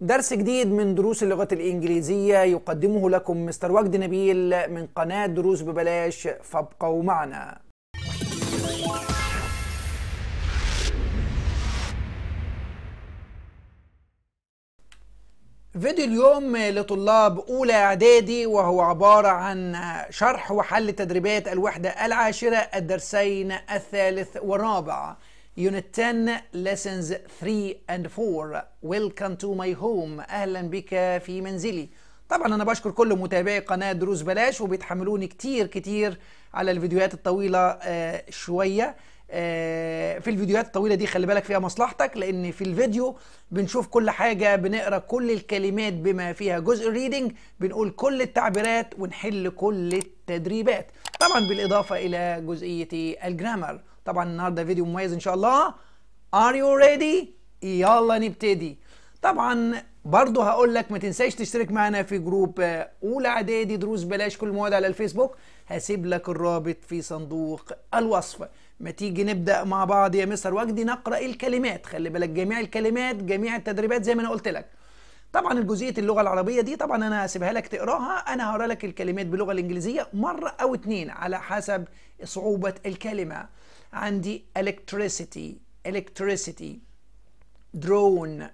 درس جديد من دروس اللغة الإنجليزية يقدمه لكم مستر وجد نبيل من قناة دروس ببلاش فابقوا معنا فيديو اليوم لطلاب أولى إعدادي وهو عبارة عن شرح وحل تدريبات الوحدة العاشرة الدرسين الثالث والرابع Unit 10 Lessons 3 and 4 Welcome to my home أهلا بك في منزلي طبعا أنا بشكر كل متابعي قناة دروس بلاش وبيتحملوني كتير كتير على الفيديوهات الطويلة آه، شوية آه، في الفيديوهات الطويلة دي خلي بالك فيها مصلحتك لأن في الفيديو بنشوف كل حاجة بنقرأ كل الكلمات بما فيها جزء الريدنج بنقول كل التعبيرات ونحل كل التدريبات طبعا بالإضافة إلى جزئية الجرامر طبعا النهارده فيديو مميز ان شاء الله ار يو ريدي يلا نبتدي طبعا برضه هقول لك ما تنساش تشترك معنا في جروب آه، اولى اعدادي دروس بلاش كل المواد على الفيسبوك هسيب لك الرابط في صندوق الوصف ما تيجي نبدا مع بعض يا مستر وجدي نقرا الكلمات خلي بالك جميع الكلمات جميع التدريبات زي ما انا قلت لك طبعا الجزئيه اللغه العربيه دي طبعا انا هسيبها لك تقراها انا هقرا لك الكلمات باللغه الانجليزيه مره او اتنين على حسب صعوبه الكلمه and the electricity electricity drone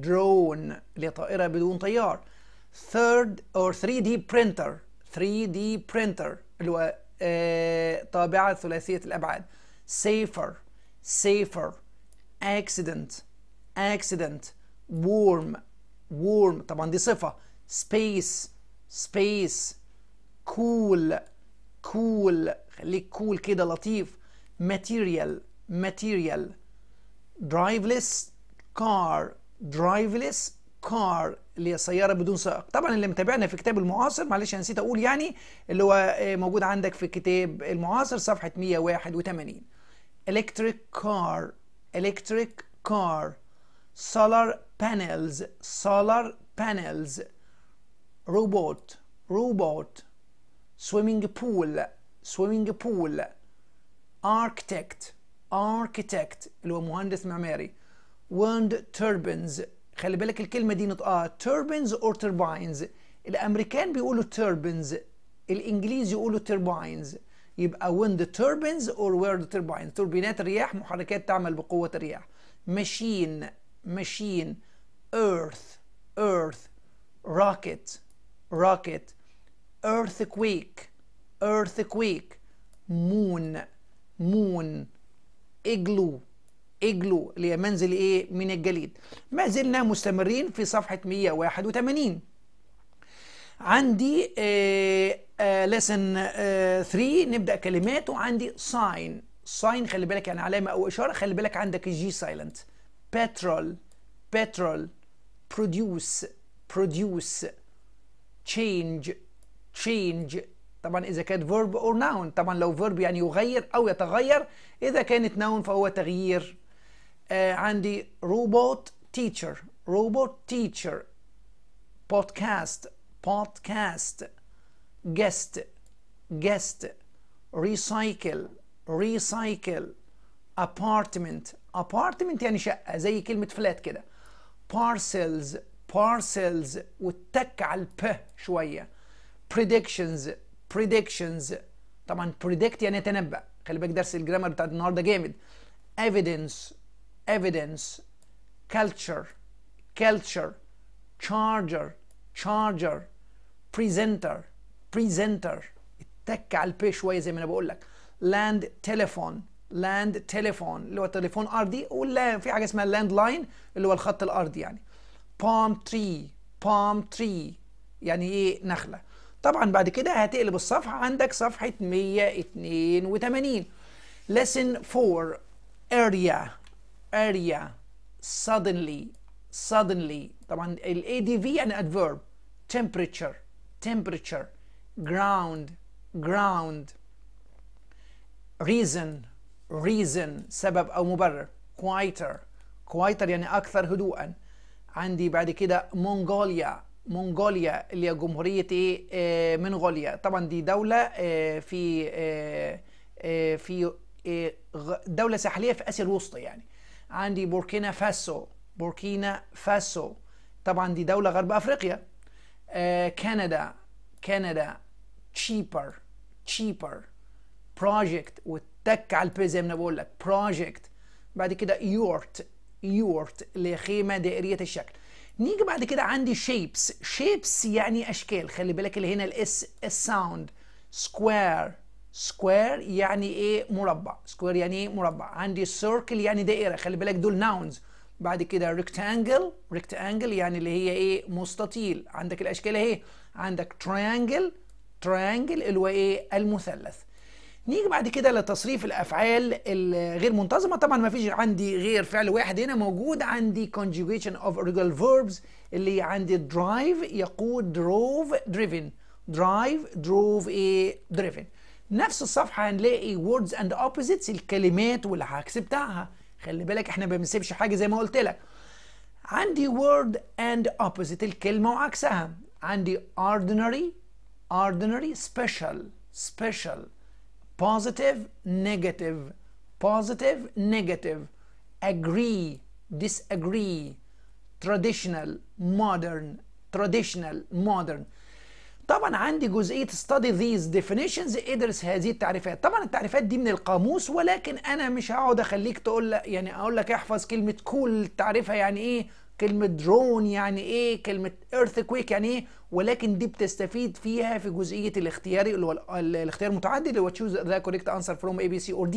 drone لطائرة بدون طيار third or 3D printer 3D printer اللي هو طابعة ثلاثية الأبعاد safer safer accident accident warm warm طبعا دي صفة space space cool cool خليك cool كده لطيف material material driveless car driveless car اللي هي السياره بدون سائق طبعا اللي متابعنا في كتاب المعاصر معلش انا نسيت اقول يعني اللي هو موجود عندك في كتاب المعاصر صفحه 181 electric car electric car solar panels solar panels robot robot swimming pool swimming pool architect architect اللي هو مهندس معماري wind turbines خلي بالك الكلمة دي نطقها turbines or turbines الأمريكان بيقولوا turbines الإنجليز يقولوا turbines يبقى wind turbines or wind turbines توربينات الرياح محركات تعمل بقوة الرياح machine machine earth earth rocket rocket earthquake earthquake moon مون اجلو اجلو اللي هي منزل ايه من الجليد ما زلنا مستمرين في صفحه 181 عندي لسن آه، 3 آه، آه، نبدا كلمات وعندي ساين ساين خلي بالك يعني علامه او اشاره خلي بالك عندك الجي سايلنت بترول بترول بروديوس بروديوس تشينج تشينج طبعا اذا كانت فيرب اور ناون طبعا لو فيرب يعني يغير او يتغير اذا كانت ناون فهو تغيير آه عندي روبوت تيتشر روبوت تيتشر بودكاست بودكاست جيست جيست ريسايكل ريسايكل ابارتمنت ابارتمنت يعني شقه زي كلمه فلات كده بارسلز بارسلز والتك على الب شويه predictions predictions طبعا predict يعني تنبأ خلي بالك درس الجرامر بتاع النهارده جامد evidence evidence culture culture charger charger presenter presenter اتك على البي شويه زي ما انا بقول لك land telephone land telephone اللي هو تليفون ارضي ولا في حاجه اسمها land line اللي هو الخط الارضي يعني palm tree palm tree يعني ايه نخله طبعا بعد كده هتقلب الصفحة عندك صفحة 182 lesson 4 area area suddenly suddenly طبعا ال ADV يعني adverb temperature temperature ground ground reason reason سبب أو مبرر quieter quieter يعني أكثر هدوءا عندي بعد كده مونغوليا منغوليا اللي هي جمهوريه ايه آه، منغوليا طبعا دي دوله آه، في آه، في دوله ساحليه في اسيا الوسطى يعني عندي بوركينا فاسو بوركينا فاسو طبعا دي دوله غرب افريقيا كندا كندا تشيبر تشيبر بروجكت وتك على البي زي ما بقول لك بروجكت بعد كده يورت يورت اللي هي خيمه دائريه الشكل نيجي بعد كده عندي شيبس شيبس يعني اشكال خلي بالك اللي هنا الاس الساوند سكوير سكوير يعني ايه مربع سكوير يعني ايه مربع عندي سيركل يعني دائره خلي بالك دول ناونز بعد كده ريكتانجل ريكتانجل يعني اللي هي ايه مستطيل عندك الاشكال اهي عندك تريانجل تريانجل اللي هو ايه المثلث نيجي بعد كده لتصريف الافعال الغير منتظمه طبعا ما فيش عندي غير فعل واحد هنا موجود عندي conjugation of irregular verbs اللي عندي drive يقود drove driven drive drove ايه driven نفس الصفحه هنلاقي words and opposites الكلمات والعكس بتاعها خلي بالك احنا ما بنسيبش حاجه زي ما قلت لك عندي word and opposite الكلمه وعكسها عندي ordinary ordinary special special positive, negative, positive, negative, agree, disagree, traditional, modern, traditional, modern. طبعا عندي جزئية study these definitions ادرس هذه التعريفات طبعا التعريفات دي من القاموس ولكن انا مش هقعد اخليك تقول يعني اقول لك احفظ كلمة cool تعريفها يعني ايه كلمة درون يعني ايه كلمة earthquake يعني ايه ولكن دي بتستفيد فيها في جزئية الاختيار اللي هو الاختيار المتعدد اللي هو choose the correct answer from A B C or D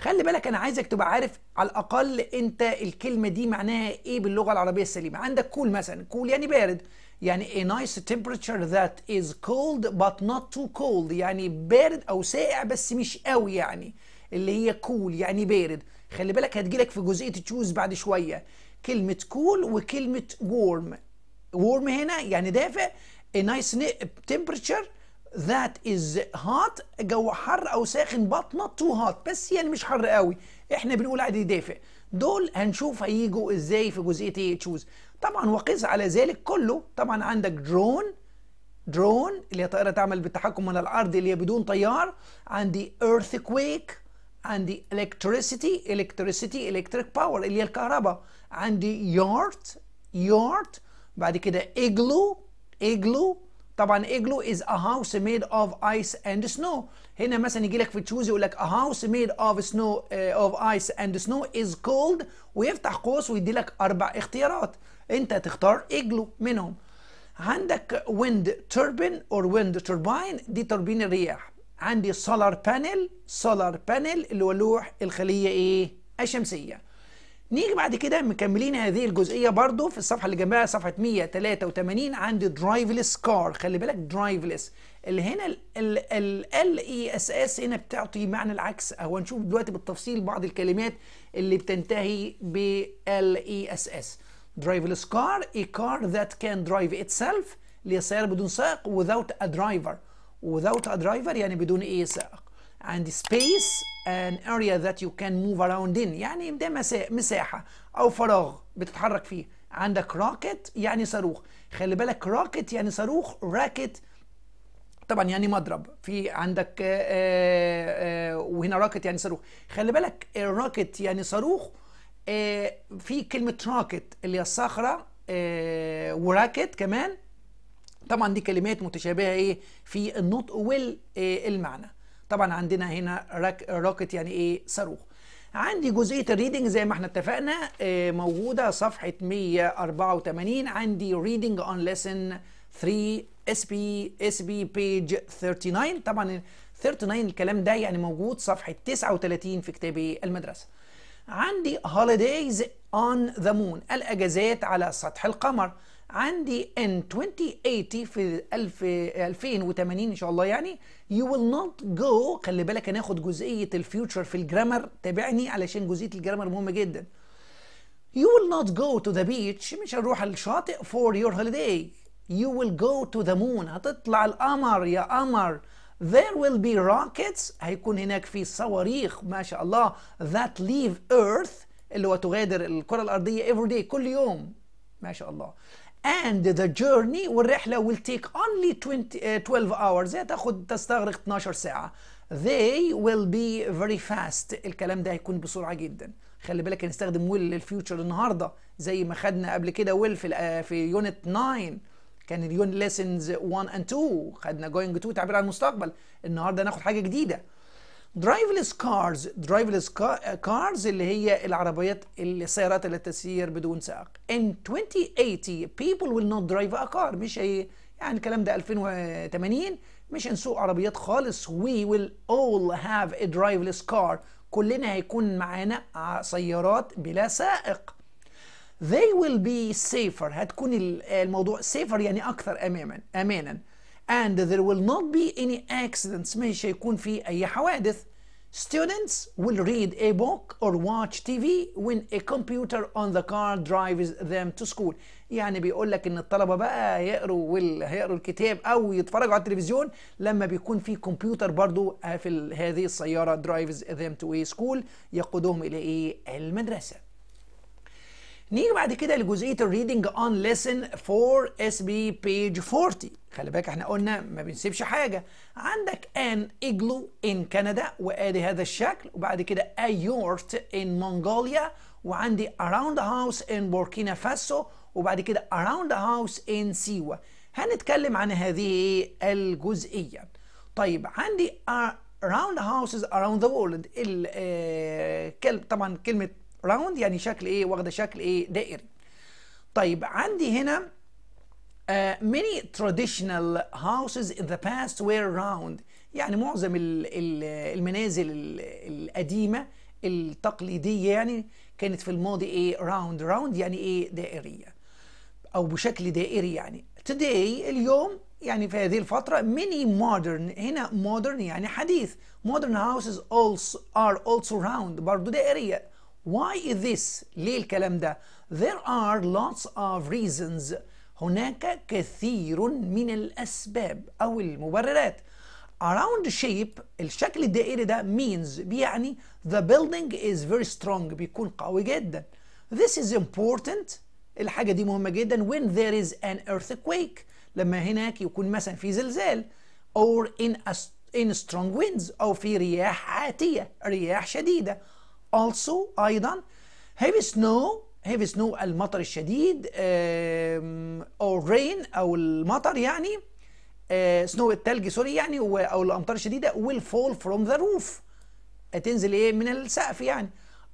خلي بالك انا عايزك تبقى عارف على الاقل انت الكلمه دي معناها ايه باللغه العربيه السليمه عندك كول cool مثلا كول cool يعني بارد يعني a nice temperature that is cold but not too cold يعني بارد او ساقع بس مش قوي يعني اللي هي كول cool يعني بارد خلي بالك هتجيلك في جزئيه تشوز بعد شويه كلمه كول cool وكلمه وورم وورم هنا يعني دافئ a nice temperature that is hot جو حر او ساخن but not too hot بس يعني مش حر قوي احنا بنقول عادي دافئ دول هنشوف هيجوا ازاي في جزئيه تشوز طبعا وقس على ذلك كله طبعا عندك درون درون اللي هي طائره تعمل بالتحكم من الارض اللي هي بدون طيار عندي earthquake عندي electricity electricity electric power اللي هي الكهرباء عندي يارت يارت بعد كده اجلو اجلو طبعا اجلو از ا هاوس ميد اوف ايس اند سنو هنا مثلا يجي لك في تشوز يقول لك a house made of snow uh, of ice and snow is cold ويفتح قوس ويدي لك اربع اختيارات انت تختار اجلو منهم عندك wind turbine or wind turbine دي توربين الرياح عندي solar panel solar panel اللي هو لوح الخليه ايه الشمسيه نيجي بعد كده مكملين هذه الجزئيه برضو في الصفحه اللي جنبها صفحه 183 عند درايفلس كار خلي بالك درايفلس اللي هنا ال اي اس اس هنا بتعطي معنى العكس اهو هنشوف دلوقتي بالتفصيل بعض الكلمات اللي بتنتهي بال اي اس اس درايفلس كار اي كار ذات كان درايف اتسلف اللي هي سياره بدون سائق without ا درايفر without ا درايفر يعني بدون اي سائق and space an area that you can move around in يعني ده مساحة أو فراغ بتتحرك فيه عندك راكت يعني صاروخ خلي بالك راكت يعني صاروخ راكت طبعا يعني مضرب في عندك آه، آه، آه، وهنا راكت يعني صاروخ خلي بالك الراكت يعني صاروخ في كلمة راكت اللي هي الصخرة وراكت كمان طبعا دي كلمات متشابهة ايه في النطق والمعنى طبعا عندنا هنا روكت يعني ايه صاروخ عندي جزئيه الريدنج زي ما احنا اتفقنا آه، موجوده صفحه 184 عندي ريدنج اون ليسن 3 اس بي اس بي بيج 39 طبعا 39 الكلام ده يعني موجود صفحه 39 في كتابي المدرسه عندي هوليديز اون ذا مون الاجازات على سطح القمر عندي ان 2080 في 2080 ان شاء الله يعني you will not go خلي بالك هناخد جزئيه الفيوتشر في الجرامر تابعني علشان جزئيه الجرامر مهمه جدا you will not go to the beach مش هنروح الشاطئ for your holiday you will go to the moon هتطلع القمر يا قمر there will be rockets هيكون هناك في صواريخ ما شاء الله that leave earth اللي هو تغادر الكرة الأرضية every day كل يوم ما شاء الله and the journey والرحلة will take only 20, uh, 12 hours تاخد تستغرق 12 ساعة they will be very fast الكلام ده هيكون بسرعة جدا خلي بالك هنستخدم will للفيوتشر النهاردة زي ما خدنا قبل كده will في آه، في unit 9 كان اليون ليسنز 1 and 2 خدنا going to تعبير عن المستقبل النهارده ناخد حاجة جديدة درايفلس كارز درايفلس كارز اللي هي العربيات السيارات اللي تسير بدون سائق in 2080 people will not drive a car مش هي يعني الكلام ده 2080 مش هنسوق عربيات خالص we will all have a driverless car كلنا هيكون معانا سيارات بلا سائق they will be safer هتكون الموضوع safer يعني اكثر امانا امانا and there will not be any accidents مش هيكون في أي حوادث Students will read a book or watch TV when a computer on the car drives them to school. يعني بيقول لك ان الطلبه بقى هيقروا وال... هيقروا الكتاب او يتفرجوا على التلفزيون لما بيكون في كمبيوتر برضو آه، في هذه السياره drives them to a school يقودهم الى ايه المدرسه. نيجي بعد كده لجزئيه الريدنج اون ليسن 4 اس بي بيج 40 خلي بالك احنا قلنا ما بنسيبش حاجه عندك ان ايجلو ان كندا وادي هذا الشكل وبعد كده ايورت ان منغوليا وعندي اراوند هاوس ان بوركينا فاسو وبعد كده اراوند هاوس ان سيوا هنتكلم عن هذه الجزئيه طيب عندي اراوند هاوسز اراوند ذا وورلد طبعا كلمه راوند يعني شكل ايه واخده شكل ايه دائري طيب عندي هنا Uh, many traditional houses in the past were round يعني معظم ال ال المنازل ال القديمة التقليدية يعني كانت في الماضي ايه راوند راوند يعني ايه دائرية او بشكل دائري يعني today اليوم يعني في هذه الفترة many modern هنا modern يعني حديث modern houses also are also round برضو دائرية Why is this? ليه الكلام ده؟ There are lots of reasons. هناك كثير من الأسباب أو المبررات. Around shape الشكل الدائري ده means بيعني the building is very strong بيكون قوي جدا. This is important الحاجة دي مهمة جدا when there is an earthquake لما هناك يكون مثلا في زلزال or in a in strong winds أو في رياح عاتية رياح شديدة also ايضا heavy snow heavy snow المطر الشديد or rain او المطر يعني سنو آه، التلج سوري يعني او الامطار الشديده will fall from the roof تنزل ايه من السقف يعني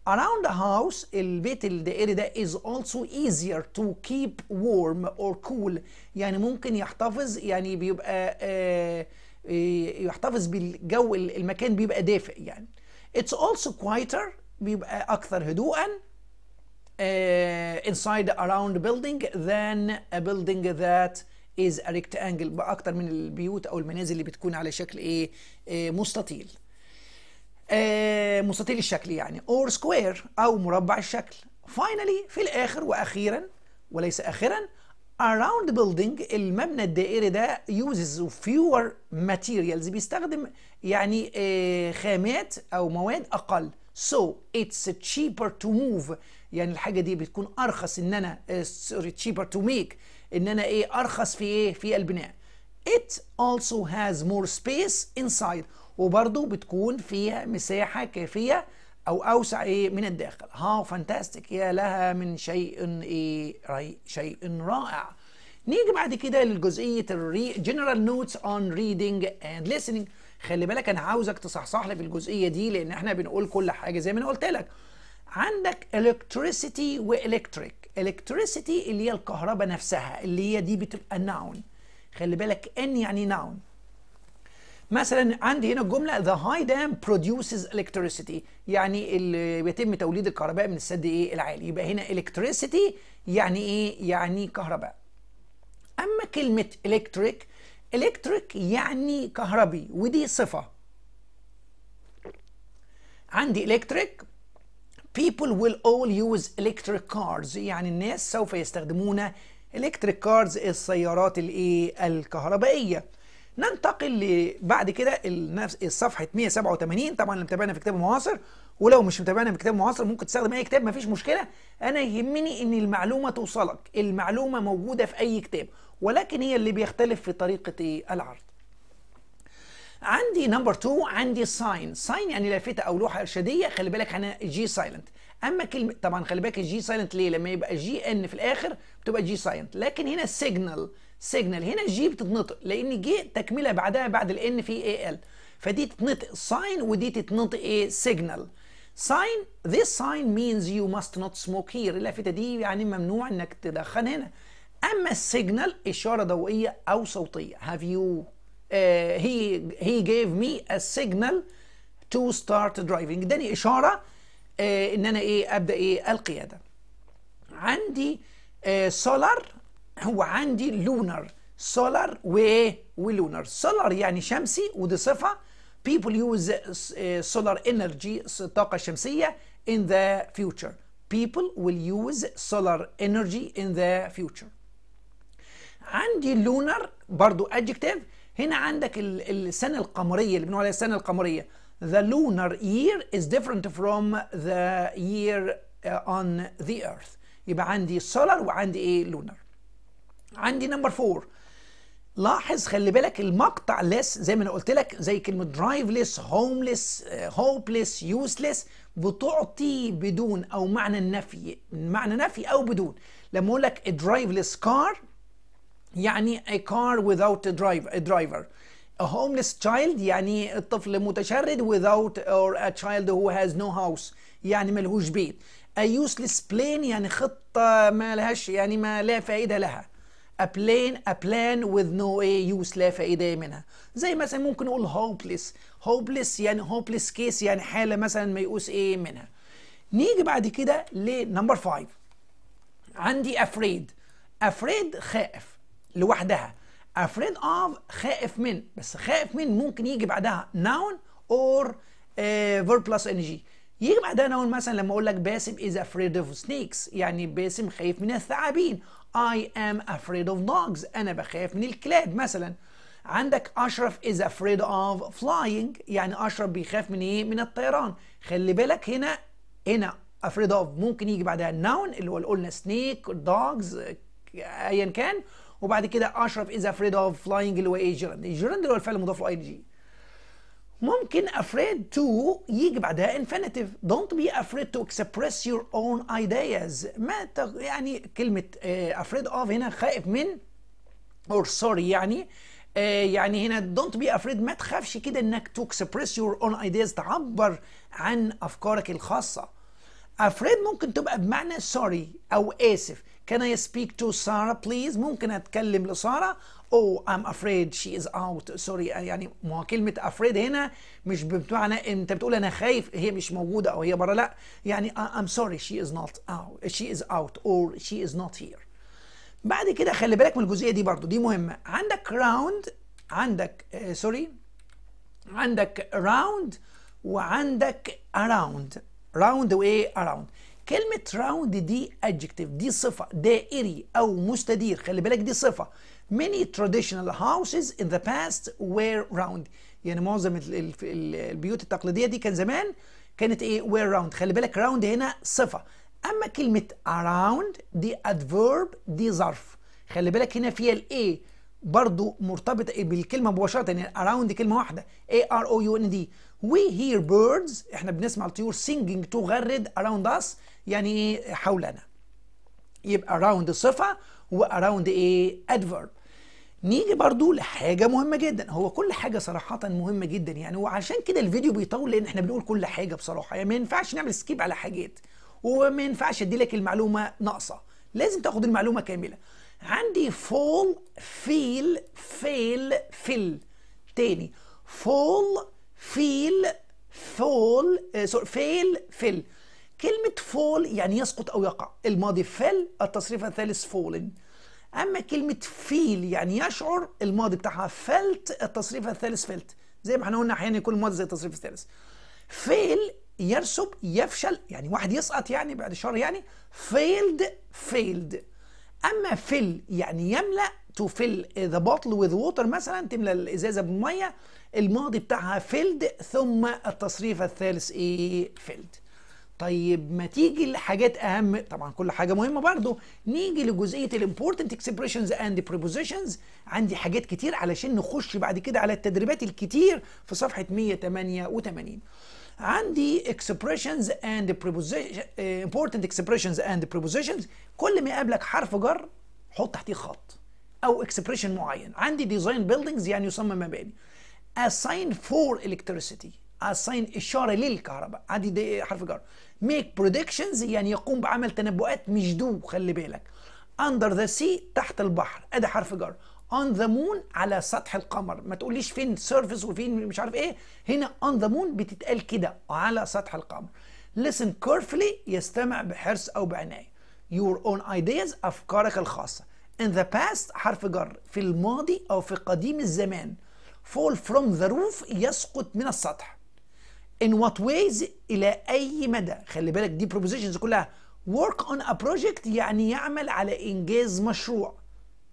around the house البيت الدائري ده is also easier to keep warm or cool يعني ممكن يحتفظ يعني بيبقى آه، يحتفظ بالجو المكان بيبقى دافئ يعني it's also quieter بيبقى اكثر هدوءا آه، inside around building than a building that is a rectangle باكثر من البيوت او المنازل اللي بتكون على شكل ايه آه، مستطيل آه، مستطيل الشكل يعني or square او مربع الشكل finally في الاخر واخيرا وليس اخرا around building المبنى الدائري ده uses fewer materials بيستخدم يعني خامات او مواد اقل so it's cheaper to move يعني الحاجة دي بتكون أرخص إن أنا آه، sorry cheaper to make إن أنا إيه أرخص في إيه في البناء it also has more space inside وبرضو بتكون فيها مساحة كافية أو أوسع إيه من الداخل ها فانتاستيك يا لها من شيء إيه شيء رائع نيجي بعد كده لجزئية الري general notes on reading and listening خلي بالك انا عاوزك تصحصح لي في الجزئيه دي لان احنا بنقول كل حاجه زي ما انا قلت لك عندك الكتريسيتي والكتريك الكتريسيتي اللي هي الكهرباء نفسها اللي هي دي بتبقى ناون خلي بالك ان يعني ناون مثلا عندي هنا الجمله ذا هاي دام produces الكتريسيتي يعني اللي بيتم توليد الكهرباء من السد ايه العالي يبقى هنا الكتريسيتي يعني ايه يعني كهرباء اما كلمه الكتريك الكتريك يعني كهربي ودي صفه عندي الكتريك people will all use electric cars يعني الناس سوف يستخدمون electric cars السيارات الايه الكهربائيه ننتقل لبعد كده الصفحه 187 طبعا اللي متابعنا في كتاب المعاصر ولو مش متابعنا في كتاب المعاصر ممكن تستخدم اي كتاب مفيش مشكله انا يهمني ان المعلومه توصلك المعلومه موجوده في اي كتاب ولكن هي اللي بيختلف في طريقة العرض عندي نمبر 2 عندي ساين ساين يعني لافتة أو لوحة إرشادية خلي بالك أنا جي سايلنت اما كلمه طبعا خلي بالك الجي سايلنت ليه لما يبقى جي ان في الاخر بتبقى جي سايلنت لكن هنا سيجنال سيجنال هنا جي بتتنطق لان جي تكمله بعدها بعد الان في اي ال فدي تتنطق ساين ودي تتنطق ايه سيجنال ساين this sign means you must not smoke here اللافته دي يعني ممنوع انك تدخن هنا اما السيجنال اشاره ضوئيه او صوتيه هاف يو هي هي جيف مي ا سيجنال تو ستارت درايفنج اداني اشاره uh, ان انا ايه ابدا ايه القياده عندي سولار uh, عندي لونر سولار وايه ولونر سولار يعني شمسي ودي صفه people use uh, solar energy طاقه شمسيه in the future people will use solar energy in the future عندي اللونر برضو ادجكتيف هنا عندك السنه القمريه اللي بنقول عليها السنه القمريه the lunar year is different from the year uh, on the earth يبقى عندي solar وعندي ايه lunar عندي نمبر 4 لاحظ خلي بالك المقطع ليس زي ما انا قلت لك زي كلمه درايفلس هومليس هوبليس يوسليس بتعطي بدون او معنى النفي معنى نفي او بدون لما اقول لك درايفلس كار يعني a car without a driver, a driver. A homeless child يعني الطفل متشرد without or a child who has no house يعني ملهوش بيت. A useless plane يعني خطة ما لهاش يعني ما لا فائدة لها. A plane, a plan with no a use لا فائدة منها. زي مثلا ممكن نقول hopeless. hopeless يعني hopeless case يعني حالة مثلا ما يقوس ايه منها. نيجي بعد كده لنمبر 5 عندي afraid. afraid خائف. لوحدها افريد اوف خائف من بس خائف من ممكن يجي بعدها ناون اور فيرب بلس ان جي يجي بعدها ناون مثلا لما اقول لك باسم از افريد اوف سنيكس يعني باسم خايف من الثعابين اي ام افريد اوف dogs انا بخاف من الكلاب مثلا عندك اشرف از افريد اوف flying يعني اشرف بيخاف من ايه من الطيران خلي بالك هنا هنا افريد اوف ممكن يجي بعدها ناون اللي هو قلنا سنيك dogs آه، ايا كان وبعد كده اشرف از افريد اوف فلاينج اللي هو ايه جيراند جيراند اللي هو الفعل المضاف له اي جي ممكن افريد تو يجي بعدها انفينيتيف دونت بي افريد تو اكسبريس يور اون ايدياز ما تغ... يعني كلمة افريد آه، اوف هنا خائف من اور سوري يعني آه، يعني هنا دونت بي افريد ما تخافش كده انك تو اكسبريس يور اون ايدياز تعبر عن افكارك الخاصة افريد ممكن تبقى بمعنى سوري او اسف Can I speak to Sarah please ممكن أتكلم لسارة Oh I'm afraid she is out Sorry يعني ما هو كلمة afraid هنا مش بمعنى أنت بتقول أنا خايف هي مش موجودة أو هي برا لا يعني I'm sorry she is not out she is out or she is not here بعد كده خلي بالك من الجزئية دي برضو دي مهمة عندك round عندك سوري آه، uh, عندك round وعندك around round وايه around كلمة راوند دي ادجكتيف دي صفة دائري أو مستدير خلي بالك دي صفة many traditional houses in the past were round يعني معظم البيوت التقليدية دي كان زمان كانت ايه were round خلي بالك round هنا صفة أما كلمة around دي adverb دي ظرف خلي بالك هنا فيها الايه برضو مرتبطة إيه؟ بالكلمة مباشرة يعني around كلمة واحدة A R O U N D we hear birds احنا بنسمع الطيور singing تغرد around us يعني ايه حولنا يبقى around صفه واراوند ايه adverb نيجي برضو لحاجه مهمه جدا هو كل حاجه صراحه مهمه جدا يعني وعشان كده الفيديو بيطول لان احنا بنقول كل حاجه بصراحه يعني ما ينفعش نعمل سكيب على حاجات وما ينفعش ادي لك المعلومه ناقصه لازم تاخد المعلومه كامله عندي فول فيل فيل فيل تاني فول فيل فول سوري فيل فيل كلمة فول يعني يسقط أو يقع الماضي فل التصريف الثالث فولن أما كلمة فيل يعني يشعر الماضي بتاعها فلت التصريف الثالث فلت زي ما احنا قلنا أحيانا يكون الماضي زي التصريف الثالث فيل يرسب يفشل يعني واحد يسقط يعني بعد شهر يعني فيلد فيلد أما فل يعني يملأ تو فل ذا بوتل وذ ووتر مثلا تملى الإزازة بمية الماضي بتاعها فيلد ثم التصريف الثالث إيه فيلد طيب ما تيجي لحاجات اهم طبعا كل حاجه مهمه برضو نيجي لجزئيه الامبورتنت اكسبريشنز اند بريبوزيشنز عندي حاجات كتير علشان نخش بعد كده على التدريبات الكتير في صفحه 188 عندي اكسبريشنز اند بريبوزيشن امبورتنت اكسبريشنز اند بريبوزيشنز كل ما يقابلك حرف جر حط تحتيه خط او اكسبريشن معين عندي ديزاين بيلدينجز يعني يصمم مباني اساين فور الكتريسيتي اساين إشارة للكهرباء عادي دي حرف جر ميك بريدكشنز يعني يقوم بعمل تنبؤات مش دو خلي بالك اندر ذا سي تحت البحر ادي حرف جر اون ذا مون على سطح القمر ما تقوليش فين سيرفيس وفين مش عارف ايه هنا اون ذا مون بتتقال كده على سطح القمر listen carefully يستمع بحرص او بعناية your own ideas افكارك الخاصة in the past حرف جر في الماضي او في قديم الزمان fall from the roof يسقط من السطح in what ways الى اي مدى خلي بالك دي بروبوزيشنز كلها work on a project يعني يعمل على انجاز مشروع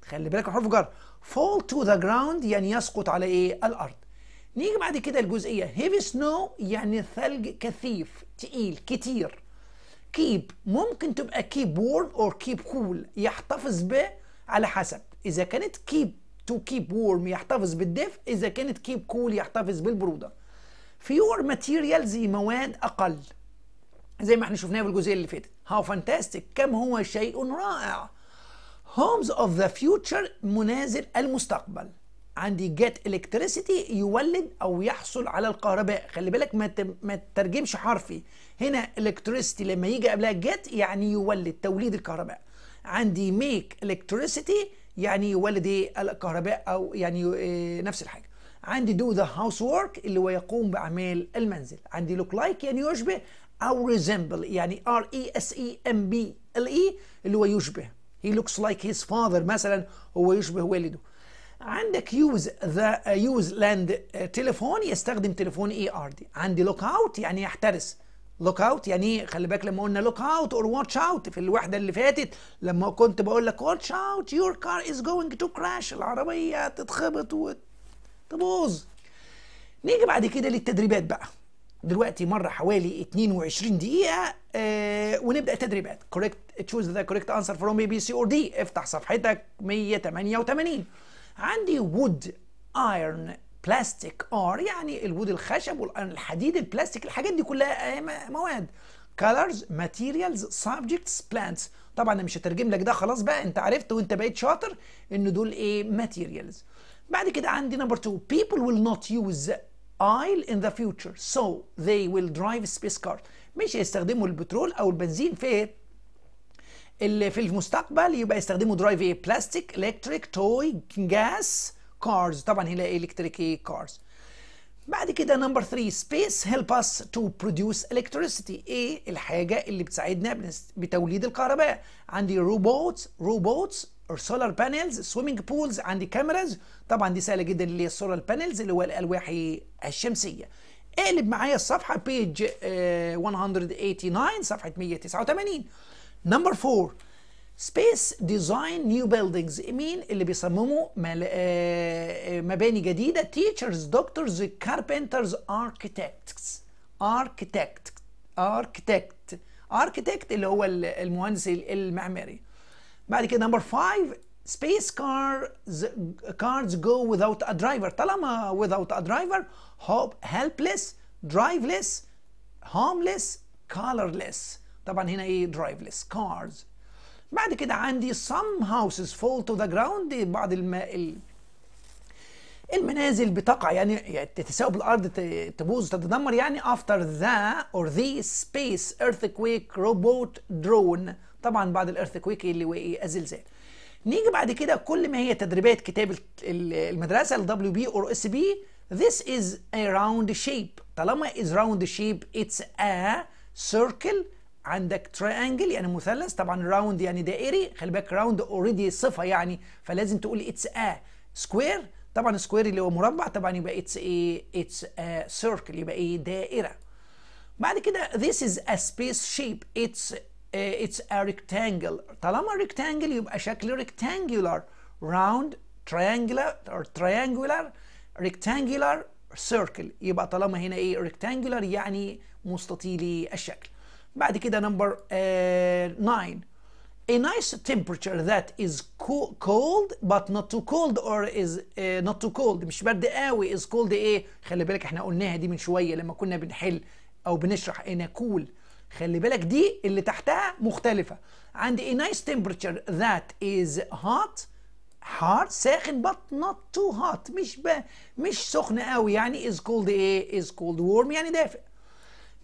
خلي بالك حرف جر fall to the ground يعني يسقط على ايه الارض نيجي بعد كده الجزئيه heavy snow يعني ثلج كثيف تقيل كتير keep ممكن تبقى keep warm or keep cool يحتفظ به على حسب اذا كانت keep to keep warm يحتفظ بالدفء اذا كانت keep cool يحتفظ بالبروده فيور ماتيريال زي مواد اقل زي ما احنا شفناها في الجزئيه اللي فاتت هاو فانتاستيك كم هو شيء رائع هومز اوف ذا فيوتشر منازل المستقبل عندي جيت الكتريسيتي يولد او يحصل على الكهرباء خلي بالك ما ما تترجمش حرفي هنا الكتريسيتي لما يجي قبلها جيت يعني يولد توليد الكهرباء عندي ميك الكتريسيتي يعني يولد ايه الكهرباء او يعني إيه، نفس الحاجه عندي do the housework اللي هو يقوم بأعمال المنزل عندي look like يعني يشبه أو resemble يعني R E S E M B L E اللي هو يشبه he looks like his father مثلا هو يشبه والده عندك يوز ذا يوز لاند تليفون يستخدم تليفون اي ار دي عندي لوك اوت يعني يحترس لوك اوت يعني خلي بالك لما قلنا لوك اوت اور واتش اوت في الوحده اللي فاتت لما كنت بقول لك واتش اوت يور كار از جوينج تو كراش العربيه تتخبط وت تبوظ نيجي بعد كده للتدريبات بقى دلوقتي مر حوالي 22 دقيقة آه ونبدأ تدريبات كوريكت تشوز ذا كوريكت انسر فروم بي سي C دي افتح صفحتك 188 عندي وود ايرن بلاستيك ار يعني الود الخشب والحديد البلاستيك الحاجات دي كلها آه، مواد colors materials subjects plants طبعا انا مش هترجم لك ده خلاص بقى انت عرفت وانت بقيت شاطر ان دول ايه materials بعد كده عندي نمبر 2 people will not use oil in the future so they will drive space cars مش هيستخدموا البترول او البنزين في اللي في المستقبل يبقى يستخدموا درايف ايه بلاستيك الكتريك توي جاس كارز طبعا هنا الكتريك ايه كارز بعد كده نمبر 3 سبيس هيلب اس تو برودوس الكتريسيتي ايه الحاجه اللي بتساعدنا بتوليد الكهرباء عندي روبوتس روبوتس سولار بانلز سويمنج بولز عندي كاميراز طبعا دي سهله جدا اللي هي السولار بانلز اللي هو الالواح الشمسيه اقلب معايا الصفحه بيج 189 آه، صفحه 189 نمبر 4 سبيس ديزاين نيو بيلدينجز مين اللي بيصمموا آه، آه، مباني جديده تيتشرز دكتورز كاربنترز اركيتكتس اركيتكت اركيتكت اركيتكت اللي هو المهندس المعماري بعد number 5 space cars cars go without a driver طالما without a driver hope helpless driveless harmless colorless طبعا هنا ايه driveless cars بعد كده عندي some houses fall to the ground بعض il المنازل بتقع يعني تتساوب الارض تبوظ تتدمر يعني after the or the space earthquake robot drone طبعا بعد الارثكويك اللي هو ايه الزلزال نيجي بعد كده كل ما هي تدريبات كتاب المدرسه الدبليو بي اور اس بي this is a round shape طالما is round shape it's a circle عندك triangle يعني مثلث طبعا راوند يعني دائري خلي بالك راوند اوريدي صفه يعني فلازم تقول اتس a سكوير طبعا سكوير اللي هو مربع طبعا يبقى اتس ايه اتس a سيركل يبقى ايه دائره بعد كده this is a space shape it's it's a rectangle طالما rectangle يبقى شكل rectangular round triangular or triangular rectangular circle يبقى طالما هنا ايه rectangular يعني مستطيلي الشكل بعد كده نمبر 9 a nice temperature that is cold but not too cold or is uh, not too cold مش برد قوي is cold ايه خلي بالك احنا قلناها دي من شويه لما كنا بنحل او بنشرح ان cool خلي بالك دي اللي تحتها مختلفة عندي a nice temperature that is hot حار ساخن but not too hot مش ب... مش سخن قوي يعني is cold ايه is cold warm يعني دافئ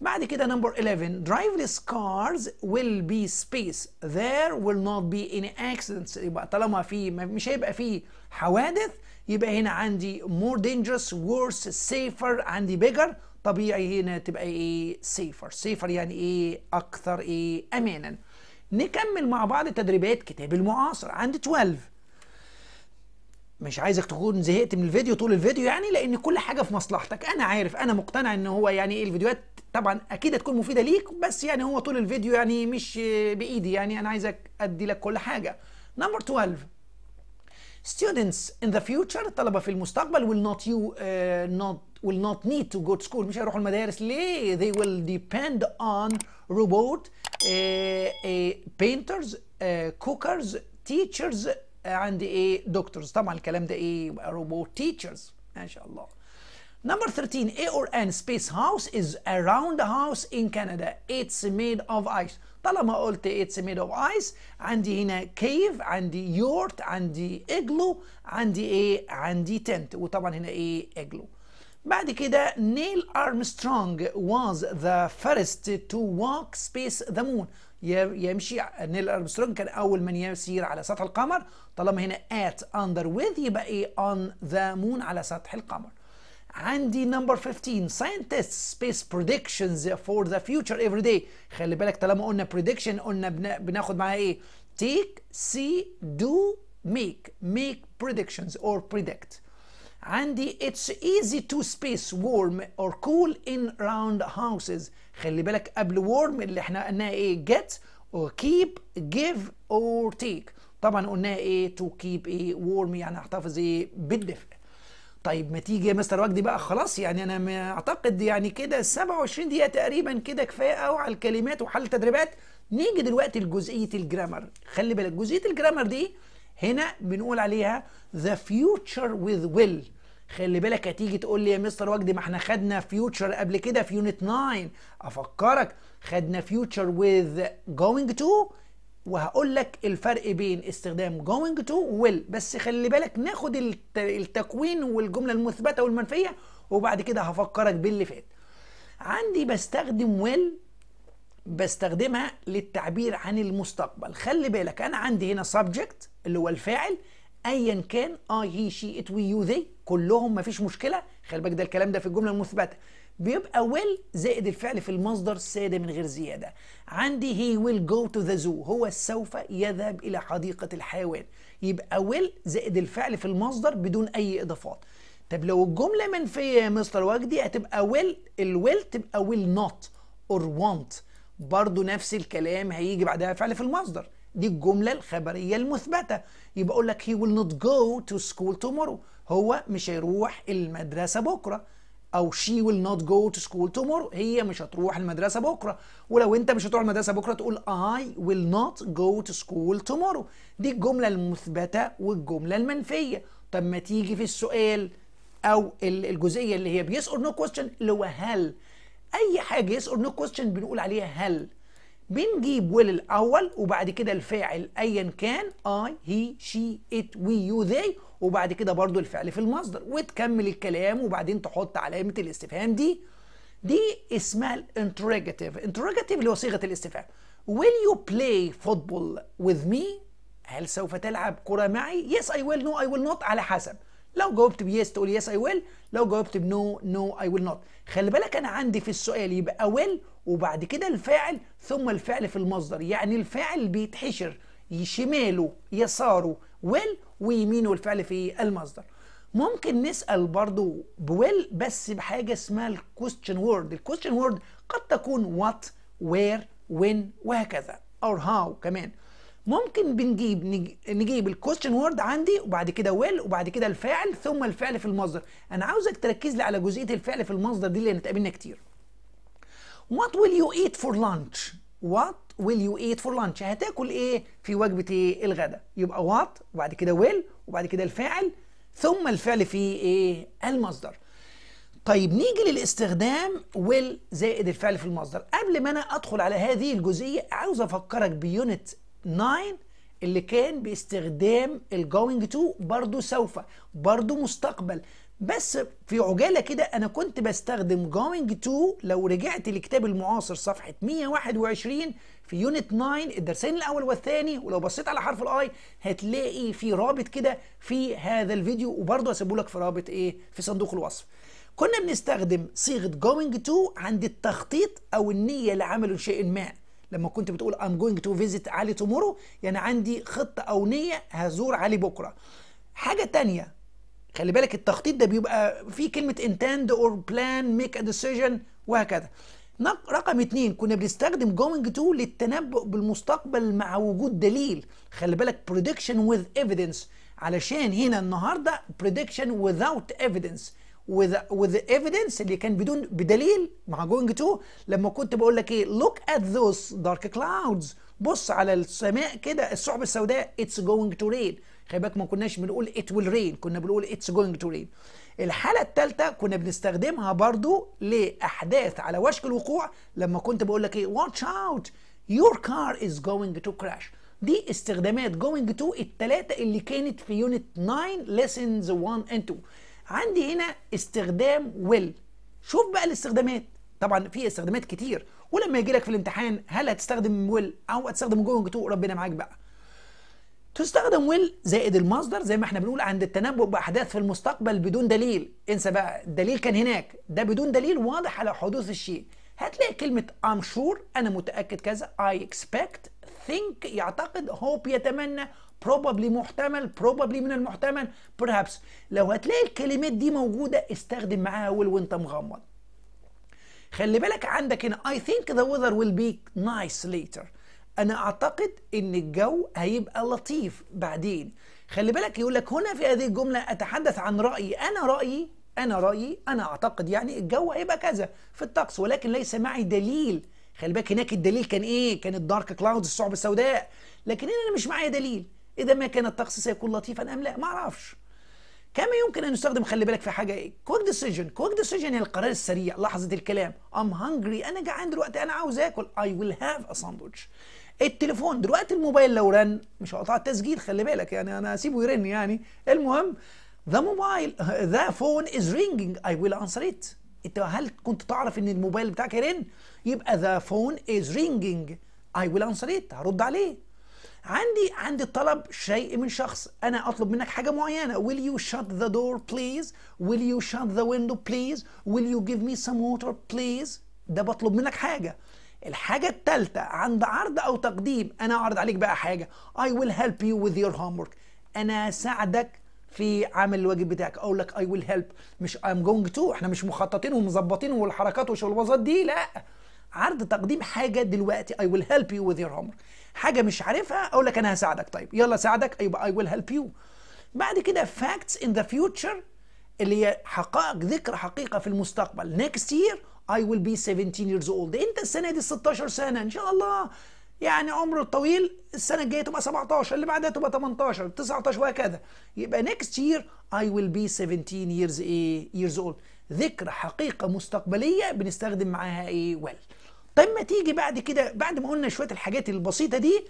بعد كده number 11 driverless cars will be space there will not be any accidents يبقى طالما في مش هيبقى في حوادث يبقى هنا عندي more dangerous worse safer عندي bigger طبيعي هنا تبقى ايه سيفر سيفر يعني ايه اكثر ايه امانا نكمل مع بعض تدريبات كتاب المعاصر عند 12 مش عايزك تكون زهقت من الفيديو طول الفيديو يعني لان كل حاجه في مصلحتك انا عارف انا مقتنع ان هو يعني ايه الفيديوهات طبعا اكيد هتكون مفيده ليك بس يعني هو طول الفيديو يعني مش بايدي يعني انا عايزك ادي لك كل حاجه نمبر 12 students in the future الطلبه في المستقبل will not you uh, not will not need to go to school مش هيروحوا المدارس ليه they will depend on robot uh, uh, painters uh, cookers teachers and a doctors طبعا الكلام ده ايه robot teachers ما شاء الله Number 13, A or N space house is a round house in Canada. It's made of ice. طالما قلت it's made of ice عندي هنا cave عندي yurt عندي igloo عندي a, عندي tent وطبعا هنا a igloo بعد كده نيل ارمسترونج واز ذا فيرست تو ووك سبيس ذا مون يمشي نيل ارمسترونج كان اول من يسير على سطح القمر طالما هنا ات اندر وذ يبقى ايه اون ذا مون على سطح القمر عندي نمبر 15 ساينتست سبيس بريدكشنز فور ذا فيوتشر افري داي خلي بالك طالما قلنا بريدكشن قلنا بناخد معاها ايه تيك سي دو ميك ميك بريدكشنز اور بريدكت عندي it's easy to space warm or cool in round houses خلي بالك قبل warm اللي احنا قلناها ايه get or keep give or take طبعا قلناها ايه to keep ايه warm يعني احتفظ ايه بالدفء طيب ما تيجي يا مستر وجدي بقى خلاص يعني انا اعتقد يعني كده 27 دقيقه تقريبا كده كفايه قوي على الكلمات وحل التدريبات نيجي دلوقتي لجزئيه الجرامر خلي بالك جزئيه الجرامر دي هنا بنقول عليها ذا فيوتشر وذ ويل خلي بالك هتيجي تقول لي يا مستر وجدي ما احنا خدنا فيوتشر قبل كده في يونت 9 افكرك خدنا فيوتشر وذ جوينج تو وهقول لك الفرق بين استخدام جوينج تو ويل بس خلي بالك ناخد التكوين والجمله المثبته والمنفيه وبعد كده هفكرك باللي فات عندي بستخدم ويل بستخدمها للتعبير عن المستقبل خلي بالك انا عندي هنا subject اللي هو الفاعل ايا كان اي هي شي ات وي يو ذي كلهم مفيش مشكله خلي بالك ده الكلام ده في الجمله المثبته بيبقى ويل زائد الفعل في المصدر ساده من غير زياده عندي هي ويل جو تو ذا زو هو سوف يذهب الى حديقه الحيوان يبقى ويل زائد الفعل في المصدر بدون اي اضافات طب لو الجمله منفيه يا مستر وجدي هتبقى ويل الويل تبقى ويل نوت اور وانت برضو نفس الكلام هيجي بعدها فعل في المصدر دي الجملة الخبرية المثبتة يبقى أقول لك he will not go to school tomorrow هو مش هيروح المدرسة بكرة أو she will not go to school tomorrow هي مش هتروح المدرسة بكرة ولو أنت مش هتروح المدرسة بكرة تقول I will not go to school tomorrow دي الجملة المثبتة والجملة المنفية طب ما تيجي في السؤال أو الجزئية اللي هي بيسأل no question اللي هو هل اي حاجه يس اور نو كويستشن بنقول عليها هل بنجيب ويل الاول وبعد كده الفاعل ايا كان اي هي شي ات وي يو ذي وبعد كده برضو الفعل في المصدر وتكمل الكلام وبعدين تحط علامه الاستفهام دي دي اسمها الانتروجاتيف انتروجاتيف اللي هو صيغه الاستفهام ويل يو بلاي فوتبول وذ مي هل سوف تلعب كره معي يس اي ويل نو اي ويل نوت على حسب لو جاوبت بيس تقول يس اي ويل لو جاوبت بنو نو اي ويل نوت خلي بالك انا عندي في السؤال يبقى ويل وبعد كده الفاعل ثم الفعل في المصدر يعني الفاعل بيتحشر شماله يساره ويل ويمينه الفعل في المصدر ممكن نسال برضو بويل بس بحاجه اسمها الكويستشن وورد الكويستشن وورد قد تكون وات وير وين وهكذا اور هاو كمان ممكن بنجيب نجيب الكوشن وورد عندي وبعد كده ويل وبعد كده الفاعل ثم الفعل في المصدر انا عاوزك تركز لي على جزئيه الفعل في المصدر دي اللي هنتقابلنا كتير what will you eat for lunch what will you eat for lunch هتاكل ايه في وجبه ايه الغداء يبقى what وبعد كده ويل وبعد كده الفاعل ثم الفعل في ايه المصدر طيب نيجي للاستخدام ويل زائد الفعل في المصدر قبل ما انا ادخل على هذه الجزئيه عاوز افكرك بيونت 9 اللي كان باستخدام الجوينج تو برضو سوف برضو مستقبل بس في عجاله كده انا كنت بستخدم جوينج تو لو رجعت لكتاب المعاصر صفحه 121 في يونت 9 الدرسين الاول والثاني ولو بصيت على حرف الاي هتلاقي في رابط كده في هذا الفيديو وبرضه هسيبه لك في رابط ايه في صندوق الوصف كنا بنستخدم صيغه جوينج تو عند التخطيط او النيه لعمل شيء ما لما كنت بتقول I'm going to visit علي tomorrow يعني عندي خطة أو نية هزور علي بكرة حاجة تانية خلي بالك التخطيط ده بيبقى فيه كلمة intend or plan make a decision وهكذا رقم اتنين كنا بنستخدم going to للتنبؤ بالمستقبل مع وجود دليل خلي بالك prediction with evidence علشان هنا النهاردة prediction without evidence وذ ايفيدنس اللي كان بدون بدليل مع جوينج تو لما كنت بقول لك ايه لوك ات those دارك كلاودز بص على السماء كده السحب السوداء اتس جوينج تو رين خلي بالك ما كناش بنقول ات ويل رين كنا بنقول اتس جوينج تو رين الحاله الثالثه كنا بنستخدمها برضو لاحداث على وشك الوقوع لما كنت بقول لك ايه واتش اوت يور كار از جوينج تو كراش دي استخدامات جوينج تو الثلاثه اللي كانت في يونت 9 lessons 1 اند 2 عندي هنا استخدام ويل شوف بقى الاستخدامات طبعا في استخدامات كتير ولما يجي لك في الامتحان هل هتستخدم ويل او هتستخدم جوينج تو ربنا معاك بقى تستخدم ويل زائد المصدر زي ما احنا بنقول عند التنبؤ باحداث في المستقبل بدون دليل انسى بقى الدليل كان هناك ده بدون دليل واضح على حدوث الشيء هتلاقي كلمة I'm sure أنا متأكد كذا I expect think يعتقد hope يتمنى probably محتمل probably من المحتمل perhaps لو هتلاقي الكلمات دي موجوده استخدم معاها will وانت مغمض خلي بالك عندك هنا I think the weather will be nice later أنا أعتقد إن الجو هيبقى لطيف بعدين خلي بالك يقول لك هنا في هذه الجملة أتحدث عن رأيي أنا رأيي أنا رأيي أنا أعتقد يعني الجو هيبقى كذا في الطقس ولكن ليس معي دليل خلي بالك هناك الدليل كان إيه؟ كان الدارك كلاودز الصعب السوداء لكن هنا أنا مش معايا دليل اذا ما كان الطقس سيكون لطيفا ام لا ما اعرفش كما يمكن ان يستخدم خلي بالك في حاجه ايه كويك ديسيجن كويك ديسيجن هي القرار السريع لحظه الكلام ام هانجري انا جعان دلوقتي انا عاوز اكل اي ويل هاف ا ساندوتش التليفون دلوقتي الموبايل لو رن مش هقطع التسجيل خلي بالك يعني انا هسيبه يرن يعني المهم ذا موبايل ذا فون از رينجينج اي ويل انسر ات انت هل كنت تعرف ان الموبايل بتاعك يرن يبقى ذا فون از رينجينج اي ويل انسر ات هرد عليه عندي عندي طلب شيء من شخص انا اطلب منك حاجه معينه will you shut the door please will you shut the window please will you give me some water please ده بطلب منك حاجه الحاجة الثالثة عند عرض أو تقديم أنا أعرض عليك بقى حاجة I will help you with your homework أنا ساعدك في عمل الواجب بتاعك أقول لك I will help مش I'm going to إحنا مش مخططين ومظبطين والحركات والوظات دي لا عرض تقديم حاجة دلوقتي I will help you with your homework حاجه مش عارفها اقول لك انا هساعدك طيب يلا ساعدك يبقى اي ويل هيلب يو بعد كده فاكتس ان ذا فيوتشر اللي هي حقائق ذكر حقيقه في المستقبل نيكست يير اي ويل بي 17 ييرز اولد انت السنه دي 16 سنه ان شاء الله يعني عمره الطويل السنه الجايه تبقى 17 اللي بعدها تبقى 18 19 وهكذا يبقى نيكست يير اي ويل بي 17 ييرز ايه ييرز اولد ذكر حقيقه مستقبليه بنستخدم معاها ايه eh, ويل well. طيب ما تيجي بعد كده بعد ما قلنا شويه الحاجات البسيطه دي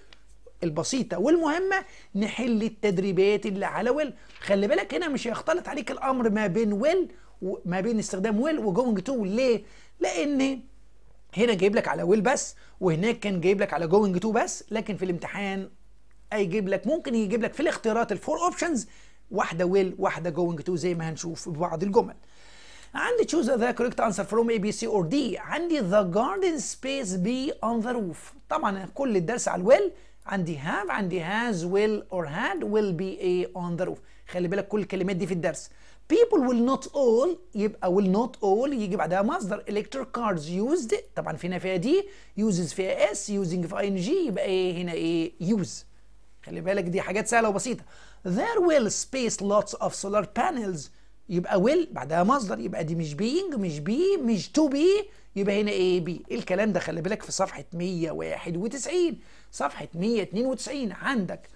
البسيطة والمهمة نحل التدريبات اللي على ويل خلي بالك هنا مش هيختلط عليك الأمر ما بين ويل وما بين استخدام ويل وجوينج تو ليه؟ لأن هنا جايب لك على ويل بس وهناك كان جايب لك على جوينج تو بس لكن في الامتحان هيجيب لك ممكن يجيب لك في الاختيارات الفور اوبشنز واحدة ويل واحدة جوينج تو زي ما هنشوف في بعض الجمل and choose the correct answer from A, B, C or D عندي the garden space be on the roof طبعا كل الدرس على الويل عندي have عندي has will or had will be a on the roof خلي بالك كل الكلمات دي في الدرس people will not all يبقى will not all يجي بعدها مصدر electric cars used طبعا فينا فيها دي uses فيها s using في ing يبقى a هنا ايه use خلي بالك دي حاجات سهله there will space lots of solar panels يبقى ويل بعدها مصدر يبقى دي مش بينج مش بي مش تو بي يبقى هنا ايه بي الكلام ده خلي بالك في صفحه 191 صفحه 192 عندك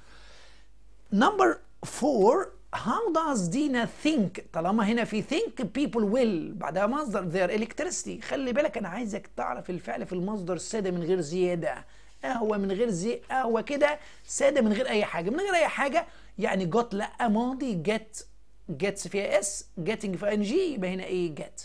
نمبر 4 how does Dina think طالما هنا في think people will بعدها مصدر their electricity خلي بالك انا عايزك تعرف الفعل في المصدر ساده من غير زياده قهوه من غير زي قهوه كده ساده من غير اي حاجه من غير اي حاجه يعني جت لا ماضي جت gets فيها S getting في ng يبقى هنا ايه get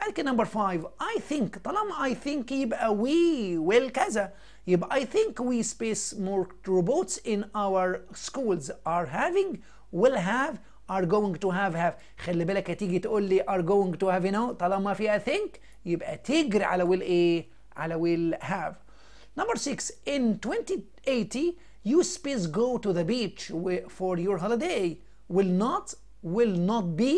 بعد كده number 5 I think طالما I think يبقى we will كذا يبقى I think we space more robots in our schools are having will have are going to have have خلي بالك هتيجي تقول لي are going to have you know. طالما فيها think يبقى تجري على will a على will have number 6 in 2080 you space go to the beach for your holiday will not will not be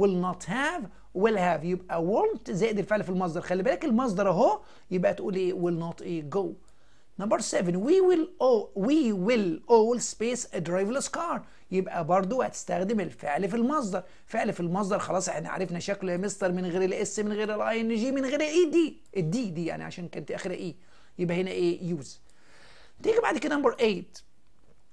will not have will have يبقى won't زائد الفعل في المصدر خلي بالك المصدر اهو يبقى تقول ايه will not ايه go number 7 we will all we will all space a driverless car يبقى برضو هتستخدم الفعل في المصدر فعل في المصدر خلاص احنا عرفنا شكله يا مستر من غير الاس من غير الاي ان جي من غير الاي e، دي الدي دي يعني عشان كانت اخرها ايه e. يبقى هنا ايه يوز تيجي بعد كده نمبر 8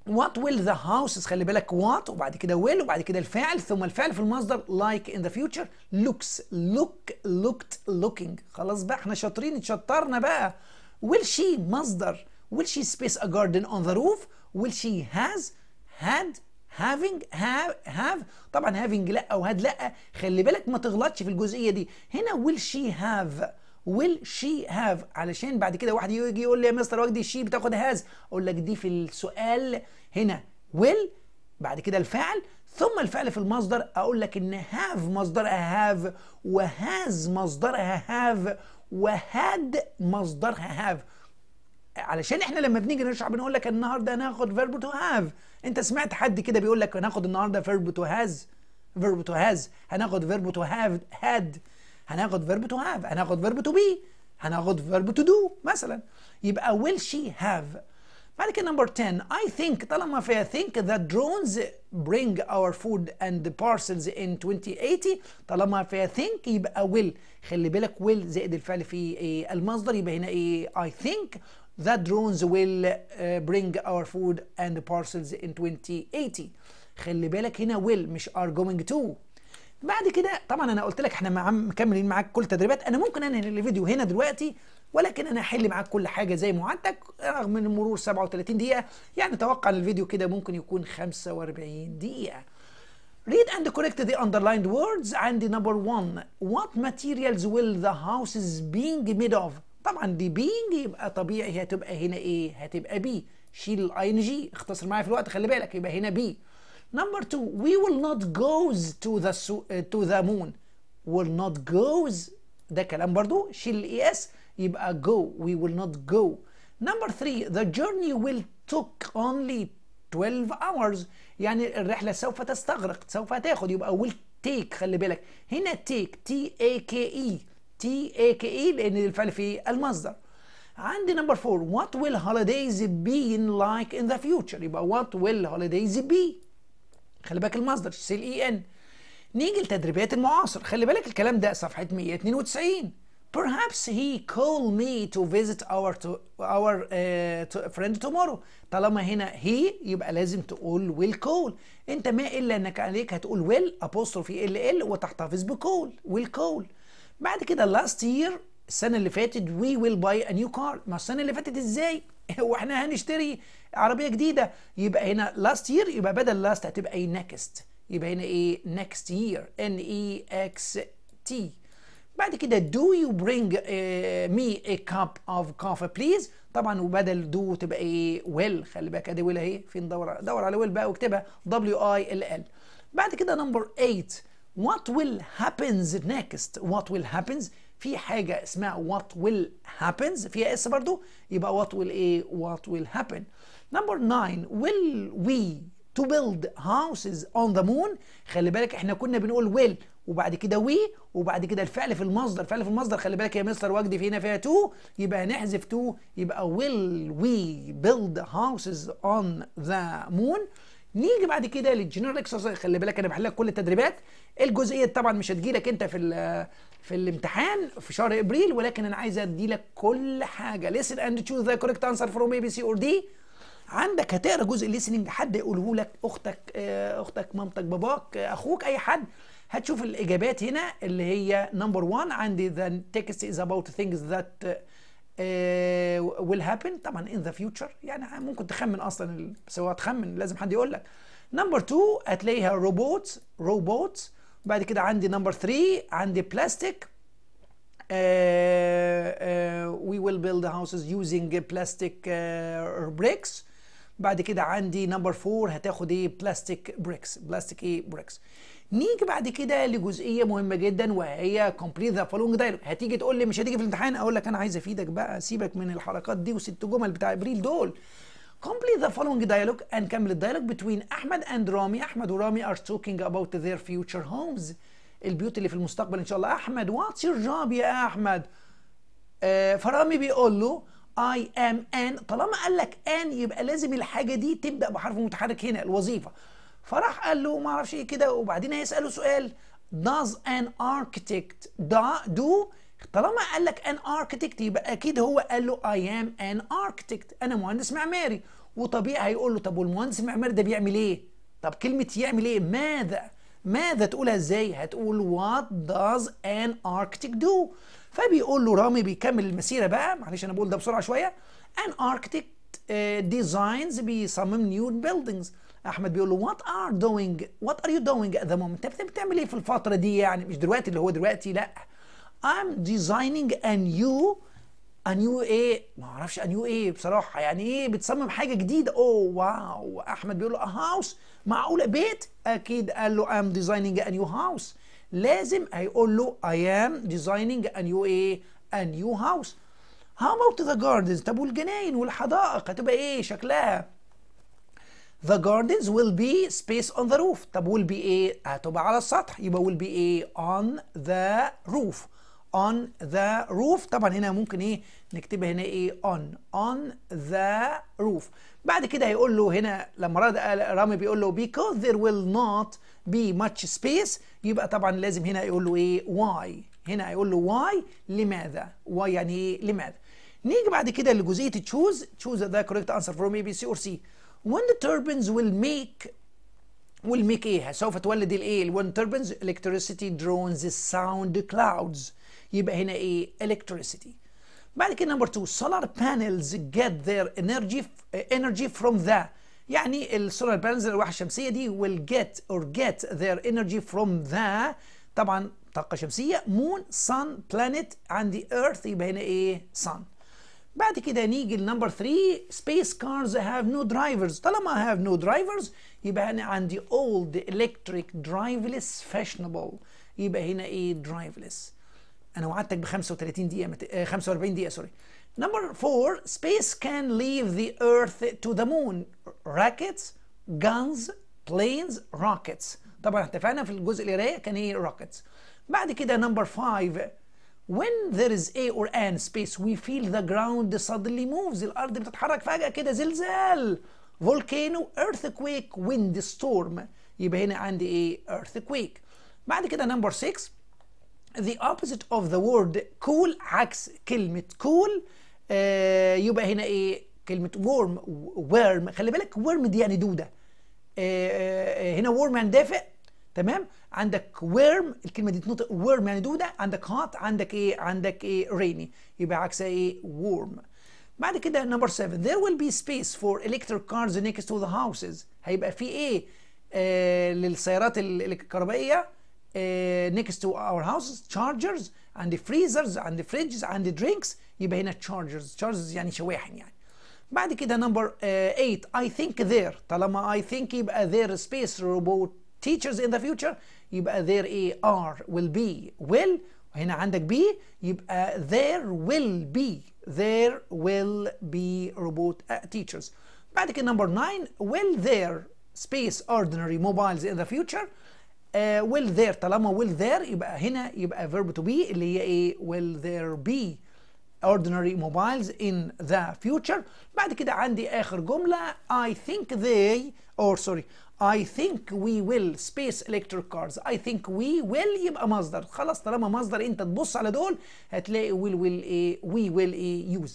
وات ويل ذا هاوسز خلي بالك وات وبعد كده ويل وبعد كده الفاعل ثم الفعل في المصدر لايك ان ذا فيوتشر لوكس لوك لوكت لوكينج خلاص بقى احنا شاطرين اتشطرنا بقى ويل شي مصدر ويل شي سبيس ا جاردن اون ذا روف ويل شي هاز هاد having have have طبعا having لا او had لا خلي بالك ما تغلطش في الجزئيه دي هنا will she have ويل شي هاف علشان بعد كده واحد يجي يقول لي يا مستر وجدي شي بتاخد هاز اقول لك دي في السؤال هنا ويل بعد كده الفعل ثم الفعل في المصدر اقول لك ان هاف مصدرها هاف وهاز مصدرها هاف وهاد مصدرها هاف علشان احنا لما بنيجي نشرح بنقول لك النهارده هناخد فيرب تو هاف انت سمعت حد كده بيقول لك هناخد النهارده فيرب تو هاز فيرب تو هاز هناخد فيرب تو هاف هاد هناخد فيرب تو هاف هناخد فيرب تو بي هناخد فيرب تو دو مثلا يبقى ويل شي هاف بعد كده نمبر 10 اي ثينك طالما في اي ثينك ذا درونز برينج اور فود اند بارسلز ان 2080 طالما اي ثينك يبقى ويل خلي بالك ويل زائد الفعل في إيه المصدر يبقى هنا ايه اي ثينك ذا درونز ويل برينج اور فود اند بارسلز ان 2080 خلي بالك هنا ويل مش ار جوينج تو بعد كده طبعا انا قلت لك احنا مكملين معاك كل التدريبات انا ممكن انهي الفيديو هنا دلوقتي ولكن انا هحل معاك كل حاجه زي ما وعدتك رغم من مرور 37 دقيقه يعني توقع ان الفيديو كده ممكن يكون 45 دقيقه Read and correct the underlined words عندي number one What materials will the houses being made of طبعا دي being يبقى طبيعي هتبقى هنا ايه هتبقى بي شيل الاي ان جي اختصر معايا في الوقت خلي بالك يبقى هنا بي Number two, we will not goes to the, to the moon. Will not goes ده كلام برضو شيل القياس يبقى go we will not go number three the journey will took only 12 hours يعني الرحلة سوف تستغرق سوف تاخد يبقى will take خلي بالك هنا take T A K E T A K E لأن الفعل في المصدر عندي number four what will holidays be like in the future يبقى what will holidays be خلي بالك المصدر سي ال اي ان نيجي لتدريبات المعاصر خلي بالك الكلام ده صفحه 192 Perhaps he call me to visit our to our uh, to friend tomorrow. طالما هنا he يبقى لازم تقول will call. انت ما الا انك عليك هتقول will apostrophe ال ال وتحتفظ بcall will call. بعد كده last year السنه اللي فاتت وي ويل باي ا نيو كار ما السنه اللي فاتت ازاي هو احنا هنشتري عربيه جديده يبقى هنا لاست يير يبقى بدل لاست هتبقى ايه نكست يبقى هنا ايه نكست يير ان اي اكس تي بعد كده دو يو برينج مي ا كاب اوف كوفي بليز طبعا وبدل دو تبقى ايه ويل خلي بالك ادي ويل اهي فين دور دور على ويل بقى واكتبها دبليو اي ال ال بعد كده نمبر 8 what will happens next what will happens في حاجه اسمها what will happens فيها اس برضو يبقى what will ايه what will happen number 9 will we to build houses on the moon خلي بالك احنا كنا بنقول will وبعد كده وي وبعد كده الفعل في المصدر الفعل في المصدر خلي بالك يا مستر وجدي في هنا فيها تو يبقى نحذف تو يبقى will we build houses on the moon نيجي بعد كده للجنرال اكسرسايز خلي بالك انا بحل لك كل التدريبات الجزئيه طبعا مش هتجيلك انت في في الامتحان في شهر ابريل ولكن انا عايز ادي لك كل حاجه ليسن اند تشوز ذا كوريكت انسر فروم اي بي سي اور دي عندك هتقرا جزء الليسننج حد يقوله لك اختك آه، اختك مامتك باباك اخوك اي حد هتشوف الاجابات هنا اللي هي نمبر 1 عندي ذا تكست از اباوت ثينجز ذات ويل آه، هابن طبعا ان ذا فيوتشر يعني ممكن تخمن اصلا سواء تخمن لازم حد يقول لك نمبر 2 هتلاقيها روبوتس روبوتس بعد كده عندي نمبر 3 عندي بلاستيك وي ويل بيلد هاوسز يوزنج بلاستيك بريكس بعد كده عندي نمبر 4 هتاخد ايه بلاستيك بريكس بلاستيك ايه بريكس نيجي بعد كده لجزئيه مهمه جدا وهي كومبليت ذا فولونج دايلوج هتيجي تقول لي مش هتيجي في الامتحان اقول لك انا عايز افيدك بقى سيبك من الحركات دي وست جمل بتاع ابريل دول Complete the following dialogue and كمل الديالوج between أحمد اند رامي أحمد ورامي are talking about their future homes البيوت اللي في المستقبل إن شاء الله أحمد واتس يور جوب يا أحمد آه فرامي بيقول له I am an طالما قال لك an يبقى لازم الحاجة دي تبدأ بحرف متحرك هنا الوظيفة فراح قال له ما اعرفش ايه كده وبعدين هيساله سؤال does an architect do طالما قال لك an architect يبقى اكيد هو قال له I am an architect انا مهندس معماري وطبيعي هيقول له طب والمهندس المعماري ده بيعمل ايه؟ طب كلمه يعمل ايه؟ ماذا؟ ماذا تقولها ازاي؟ هتقول what does an architect do؟ فبيقول له رامي بيكمل المسيره بقى معلش انا بقول ده بسرعه شويه an architect uh, designs بيصمم new buildings احمد بيقول له وات ار دوينج وات ار يو دوينج ات ذا مومنت انت بتعمل ايه في الفتره دي يعني مش دلوقتي اللي هو دلوقتي لا I'm designing a new a new ايه ما اعرفش a new ايه بصراحه يعني ايه بتصمم حاجه جديده اوه oh, واو احمد بيقول له a house معقوله بيت اكيد قال له I'm designing a new house لازم هيقول له I am designing a new ايه a new house how about the gardens طب والجناين والحدائق هتبقى ايه شكلها the gardens will be space on the roof طب will be ايه هتبقى على السطح يبقى will be ايه on the roof on the roof طبعا هنا ممكن ايه نكتبها هنا ايه on on the roof بعد كده هيقول له هنا لما آه، رامي بيقول له because there will not be much space يبقى طبعا لازم هنا يقول له ايه why هنا هيقول له why لماذا why يعني ايه لماذا نيجي بعد كده لجزئيه تشوز تشوز ذا correct انسر فروم A, بي سي اور سي wind turbines will make will make ايه سوف تولد الايه When turbines electricity drones sound clouds يبقى هنا ايه electricity بعد كده number 2 solar panels get their energy energy from the يعني السولار بانلز الالواح الشمسيه دي will get or get their energy from the طبعا طاقه شمسيه moon sun planet and the earth يبقى هنا ايه sun بعد كده نيجي لنمبر 3 space cars have no drivers طالما have no drivers يبقى هنا عندي old electric driveless fashionable يبقى هنا ايه driverless انا وعدتك ب 35 دقيقه مت... 45 دقيقه سوري number 4 space can leave the earth to the moon rockets guns planes rockets طبعا اتفقنا في الجزء اللي رايح كان ايه rockets بعد كده number 5 when there is a or N space we feel the ground suddenly moves الارض بتتحرك فجاه كده زلزال volcano earthquake wind storm يبقى هنا عندي ايه earthquake بعد كده number 6 the opposite of the word cool عكس كلمة cool آه يبقى هنا ايه كلمة worm worm خلي بالك worm دي يعني دودة آه آه هنا worm يعني دافئ تمام عندك ورم الكلمه دي تنطق ورم يعني دوده عندك هات عندك ايه عندك ايه ريني يبقى عكسها ايه ورم بعد كده نمبر 7 there will be space for electric cars next to the houses هيبقى في ايه آه للسيارات الكهربائيه آه next to our houses chargers and the freezers and the fridges and the drinks يبقى هنا chargers chargers يعني شواحن يعني بعد كده نمبر 8 I think there طالما I think يبقى there space robot teachers in the future يبقى there are will be will وهنا عندك be يبقى there will be there will be robot uh, teachers بعد كده number 9 will there space ordinary mobiles in the future uh, will there طالما will there يبقى هنا يبقى verb to be اللي هي ايه will there be ordinary mobiles in the future بعد كده عندي آخر جملة I think they or sorry I think we will space electric cars I think we will يبقى مصدر خلاص طالما مصدر انت تبص على دول هتلاقي will will ايه we will ايه use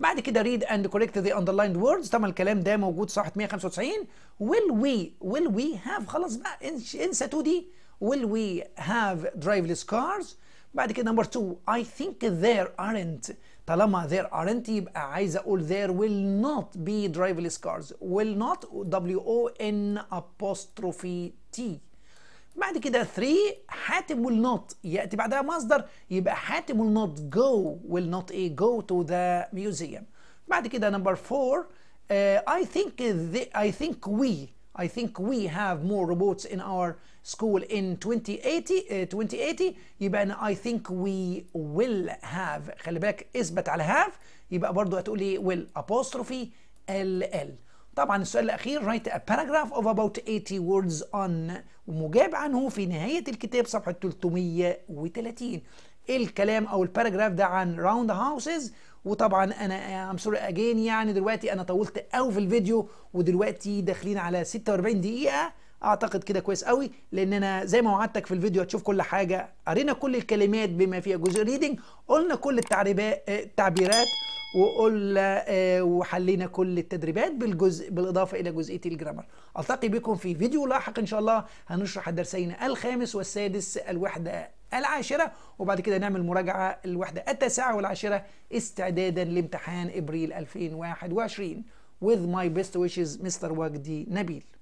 بعد كده read and correct the underlined words طبعا الكلام ده موجود صفحه 195 will we will we have خلاص بقى انسى 2 دي will we have driverless cars بعد كده number 2 I think there aren't طالما there aren't يبقى عايز اقول there will not be driverless cars will not w o n apostrophe t بعد كده 3 حاتم will not ياتي بعدها مصدر يبقى حاتم will not go will not a go to the museum بعد كده number 4 uh, I think the, I think we I think we have more robots in our school in 2080 uh, 2080 يبقى انا I think we will have خلي بالك اثبت على have يبقى برضو هتقول لي will apostrophe ll طبعا السؤال الاخير write a paragraph of about 80 words on ومجاب عنه في نهايه الكتاب صفحه 330 الكلام او الباراجراف ده عن راوند هاوسز وطبعا انا ام سوري اجين يعني دلوقتي انا طولت قوي في الفيديو ودلوقتي داخلين على 46 دقيقه اعتقد كده كويس قوي لان انا زي ما وعدتك في الفيديو هتشوف كل حاجه قرينا كل الكلمات بما فيها جزء ريدنج قلنا كل التعبيرات وقلنا آه، وحلينا كل التدريبات بالجزء بالاضافه الى جزئيه الجرامر التقي بكم في فيديو لاحق ان شاء الله هنشرح الدرسين الخامس والسادس الوحده العاشرة وبعد كده نعمل مراجعة الوحدة التاسعة والعاشرة استعدادا لامتحان إبريل 2021 with my best wishes مستر وجدي نبيل